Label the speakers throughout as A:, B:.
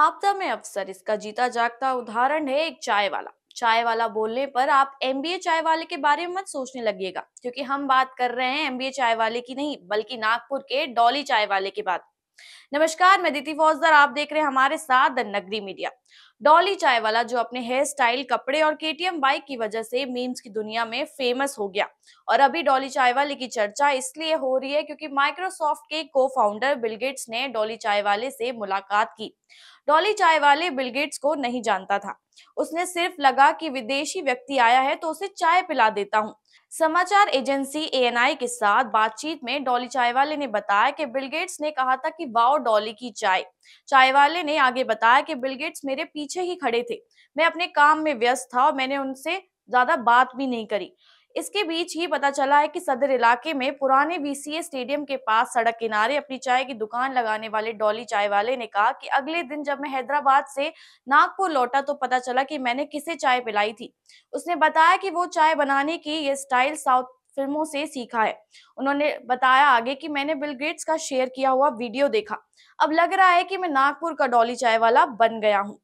A: आपदा में अवसर इसका जीता जागता उदाहरण है एक चाय वाला चाय वाला बोलने पर आप एमबीए चाय वाले के बारे में मत सोचने लगिएगा क्योंकि हम बात कर रहे हैं एमबीए चाय वाले की नहीं बल्कि नागपुर के डॉली चाय वाले की बात नमस्कार मैं दीति फौजदार आप देख रहे हैं हमारे साथ द नगरी मीडिया डॉली चाय वाला जो अपने हेयर स्टाइल कपड़े और केटीएम बाइक की वजह से मीम्स की दुनिया में फेमस हो गया और अभी डॉली वाले की चर्चा इसलिए हो रही है क्योंकि माइक्रोसॉफ्ट के को फाउंडर बिलगेट्स ने डॉली वाले से मुलाकात की डॉली चाय वाले बिलगेट्स को नहीं जानता था उसने सिर्फ लगा कि विदेशी व्यक्ति आया है तो उसे चाय पिला देता हूँ समाचार एजेंसी एएनआई के साथ बातचीत में डॉली चायवाले ने बताया कि बिलगेट्स ने कहा था कि वाओ डॉली की चाय चायवाले ने आगे बताया कि बिलगेट्स मेरे पीछे ही खड़े थे मैं अपने काम में व्यस्त था और मैंने उनसे ज्यादा बात भी नहीं करी इसके बीच ही पता चला है कि सदर इलाके में पुराने बीसीए स्टेडियम के पास सड़क किनारे अपनी चाय की दुकान लगाने वाले डॉली चाय वाले ने कहा कि अगले दिन जब मैं हैदराबाद से नागपुर लौटा तो पता चला कि मैंने किसे चाय पिलाई थी उसने बताया कि वो चाय बनाने की ये स्टाइल साउथ फिल्मों से सीखा है उन्होंने बताया आगे कि मैंने बिल गेट्स का शेयर किया हुआ वीडियो देखा अब लग रहा है कि मैं नागपुर का डॉली चाय वाला बन गया हूँ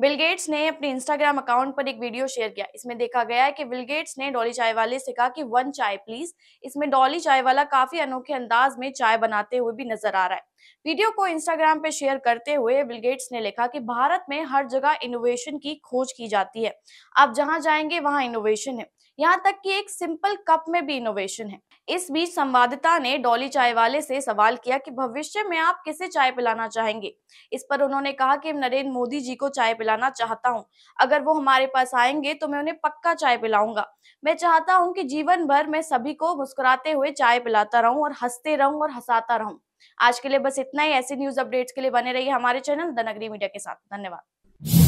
A: बिल गेट्स ने अपने इंस्टाग्राम अकाउंट पर एक वीडियो शेयर किया इसमें देखा गया है कि बिल गेट्स ने डॉली चाय वाले से कहा कि वन चाय प्लीज इसमें डॉली चाय वाला काफी अनोखे अंदाज में चाय बनाते हुए भी नजर आ रहा है वीडियो को इंस्टाग्राम पर शेयर करते हुए बिल गेट्स ने लिखा कि भारत में हर जगह इनोवेशन की खोज की जाती है आप जहां जाएंगे वहां इनोवेशन है यहाँ तक कि एक सिंपल कप में भी इनोवेशन है इस बीच संवाददाता ने डॉली चाय वाले से सवाल किया कि भविष्य में आप किसे चाय पिलाना चाहेंगे इस पर उन्होंने कहा कि नरेंद्र मोदी जी को चाय पिलाना चाहता हूँ अगर वो हमारे पास आएंगे तो मैं उन्हें पक्का चाय पिलाऊंगा मैं चाहता हूँ कि जीवन भर मैं सभी को मुस्कुराते हुए चाय पिलाता रहूं और हंसते रहूं और हंसाता रहूं आज के लिए बस इतना ही ऐसे न्यूज अपडेट्स के लिए बने रहिए हमारे चैनल द नगरी मीडिया के साथ धन्यवाद